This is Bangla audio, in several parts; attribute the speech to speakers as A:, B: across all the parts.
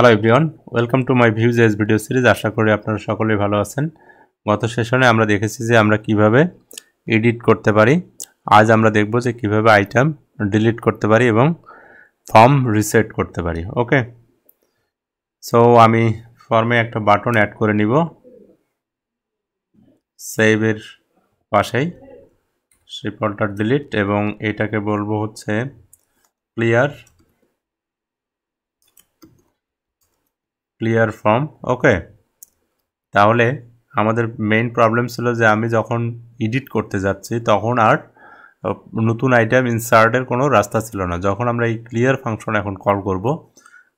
A: Hello everyone welcome to my Vue J S video series আশা করি আপনারা সকলেই ভালো আছেন গত সেশনে আমরা দেখেছি যে আমরা কিভাবে এডিট করতে পারি আজ আমরা দেখব যে কিভাবে আইটেম ডিলিট করতে পারি এবং ফর্ম রিসেট করতে পারি ওকে সো আমি ফর্মে একটা বাটন অ্যাড করে নিব সেভের পাশেই শিপলটা ডিলিট এবং এটাকে বলবো হচ্ছে ক্লিয়ার ক্লিয়ার ফর্ম ওকে তাহলে আমাদের মেইন প্রবলেম ছিল যে আমি যখন এডিট করতে যাচ্ছি তখন আর নতুন আইটেম ইনসার্টের কোনো রাস্তা ছিল না যখন আমরা এই ক্লিয়ার ফাংশন এখন কল করব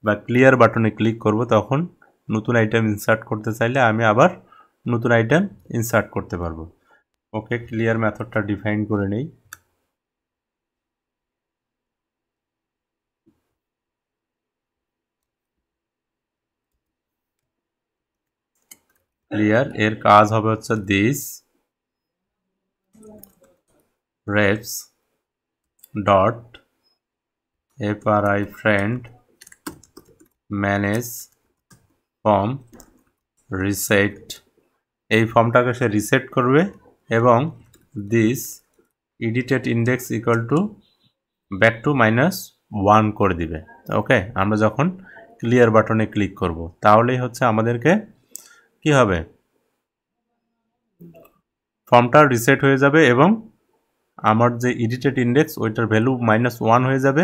A: বা ক্লিয়ার বাটনে ক্লিক করব তখন নতুন আইটেম ইনসার্ট করতে চাইলে আমি আবার নতুন আইটেম ইনসার্ট করতে পারবো ওকে ক্লিয়ার মেথডটা ডিফাইন করে নেই ক্লিয়ার এর কাজ হবে হচ্ছে this refs dot F R I friend manage form reset এই ফর্মটাকে সে রিসেট করবে এবং this edited index equal to back to minus one করে দিবে ওকে আমরা যখন ক্লিয়ার বাটনে ক্লিক করব তাহলেই হচ্ছে আমাদেরকে কি হবে ফর্মটা রিসেট হয়ে যাবে এবং আমার যে এডিটেড ইন্ডেক্স ওইটার ভ্যালু মাইনাস ওয়ান হয়ে যাবে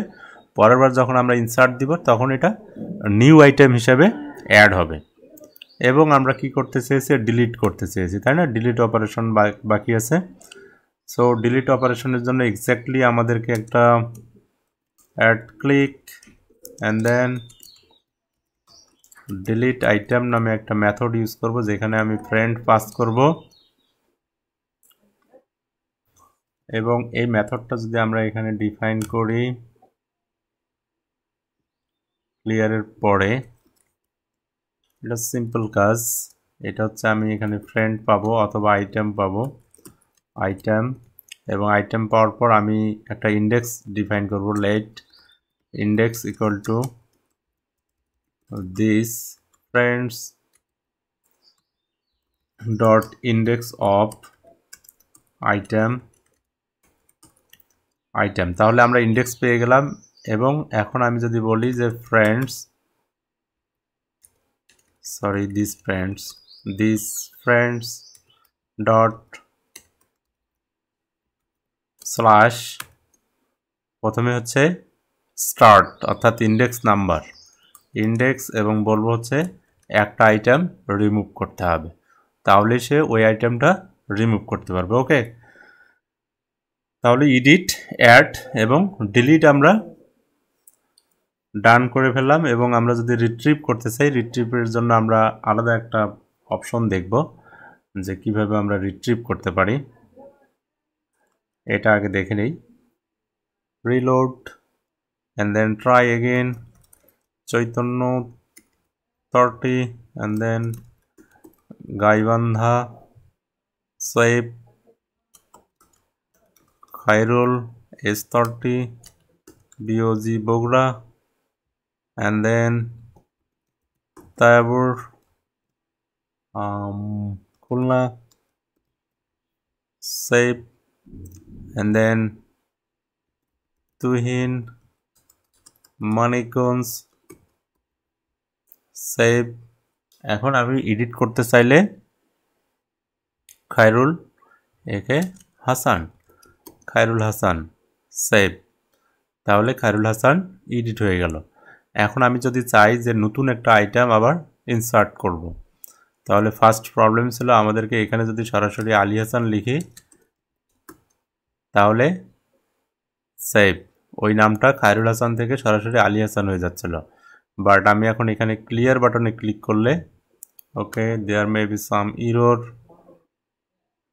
A: পরের বার যখন আমরা ইনসার্ট দিব তখন এটা নিউ আইটেম হিসাবে অ্যাড হবে এবং আমরা কি করতে চেয়েছি ডিলিট করতে চেয়েছি তাই না ডিলিট অপারেশন বাকি আছে সো ডিলিট অপারেশনের জন্য এক্স্যাক্টলি আমাদেরকে একটা add click and then delete item নামে একটা মেথড ইউজ করব যেখানে আমি ফ্রেন্ড পাস করব এবং এই মেথডটা যদি আমরা এখানে ডিফাইন করি ক্লিয়ারের পরে এটা সিম্পল কাজ এটা হচ্ছে আমি এখানে ফ্রেন্ড পাবো অথবা আইটেম পাবো আইটেম এবং আইটেম পাওয়ার পর আমি একটা ইন্ডেক্স ডিফাইন করব let index equal to this friends dot index of item item তাহলে আমরা ইন্ডেক্স পেয়ে গেলাম এবং এখন আমি যদি বলি যে friends sorry this friends this friends dot slash প্রথমে হচ্ছে স্টার্ট অর্থাৎ ইন্ডেক্স নাম্বার ইন্ডেক্স এবং বলবো হচ্ছে একটা আইটেম রিমুভ করতে হবে তাহলে সে ওই আইটেমটা রিমুভ করতে পারবে ওকে তাহলে ইডিট অ্যাড এবং ডিলিট আমরা ডান করে ফেললাম এবং আমরা যদি রিট্রিভ করতে চাই রিট্রিভের জন্য আমরা আলাদা একটা অপশন দেখব যে কিভাবে আমরা রিট্রিভ করতে পারি এটা আগে দেখে নিই reload and then try again Chaitanya 30 and then Gaibandha, Saip, Khairul, S30, BOG Bogra and then Tabor, um, Kulna, Saip and then Tuhin, Manikons, save এখন আমি এডিট করতে চাইলে খায়রুল একে হাসান খায়রুল হাসান সেভ তাহলে খায়রুল হাসান এডিট হয়ে গেল এখন আমি যদি চাই যে নতুন একটা আইটেম আবার ইনসার্ট করব। তাহলে ফার্স্ট প্রবলেম ছিল আমাদেরকে এখানে যদি সরাসরি আলী হাসান লিখি তাহলে সেভ ওই নামটা খায়রুল হাসান থেকে সরাসরি আলী হাসান হয়ে যাচ্ছিলো বাট আমি এখন এখানে ক্লিয়ার বাটনে ক্লিক করলে okay there may be some error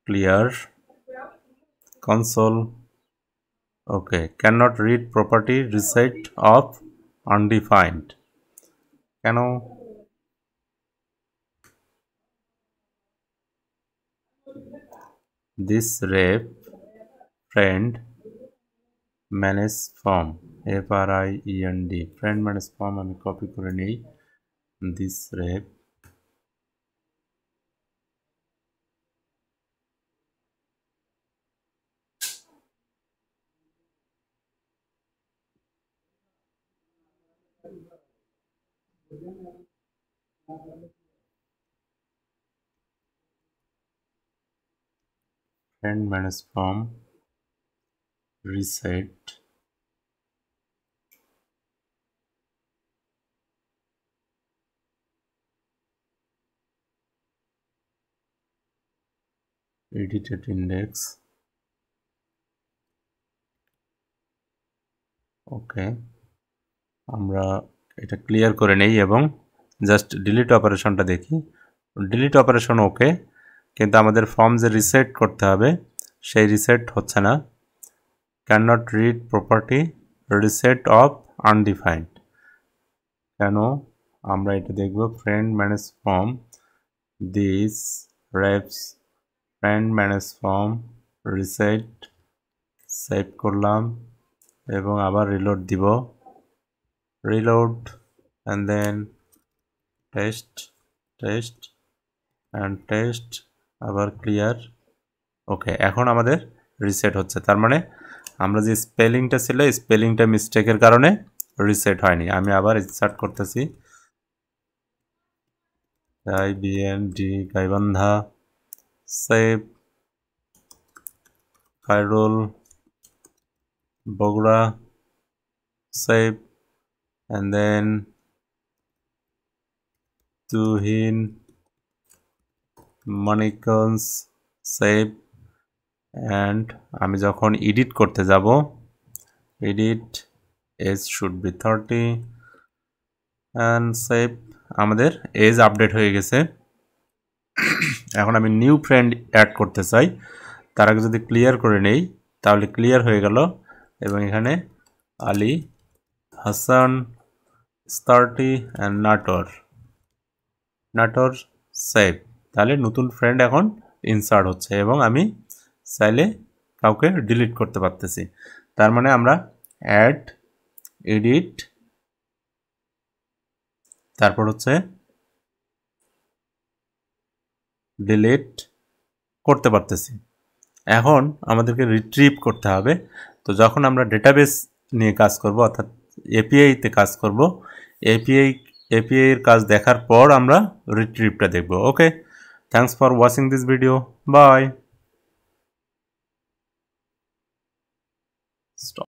A: clear console okay can not read property reset of undefined কেন this ref friend manage form F R I E N D friend মানে স্পাম আমি কপি করে নিই this friend minus form reset edited index okay আমরা এটা ক্লিয়ার করে নেই এবং জাস্ট ডিলিট অপারেশনটা দেখি ডিলিট অপারেশন ওকে কিন্তু আমাদের ফর্ম যে রিসেট করতে হবে সেই রিসেট হচ্ছে না can not read property reset of undefined কেন আমরা এটা দেখব friend manage form this refs pant manage form reset save করলাম এবং আবার রিলোড দিব reload and then test test and test আবার ক্লিয়ার ওকে এখন আমাদের রিসেট হচ্ছে তার মানে আমরা যে স্পেলিংটা ছিল স্পেলিংটা মিস্টেকের কারণে রিসেট হয়নি আমি আবার স্টার্ট করতেছি আই বিএন ডি গাইবান্ধা সেভ কাইরোল Bogura save and then Tuhin Monicons save and আমি যখন এডিট করতে যাব edit age should be thirty and save আমাদের এজ আপডেট হয়ে গেছে এখন আমি নিউ ফ্রেন্ড অ্যাড করতে চাই তার আগে যদি ক্লিয়ার করে নেই তাহলে ক্লিয়ার হয়ে গেল এবং এখানে আলী হাসান স্টার্টি অ্যান্ড নাটর নাটর সেভ তাহলে নতুন ফ্রেন্ড এখন ইনসার্ট হচ্ছে এবং আমি চাইলে কাউকে ডিলিট করতে পারতেছি তার মানে আমরা অ্যাড এডিট তারপর হচ্ছে ডিলিট করতে পারতেছি এখন আমাদেরকে রিট্রিভ করতে হবে তো যখন আমরা ডেটাবেস নিয়ে কাজ করব অর্থাৎ এপিআইতে কাজ করব এপিআই এপিআইয়ের কাজ দেখার পর আমরা রিট্রিভটা দেখব okay thanks for watching this video by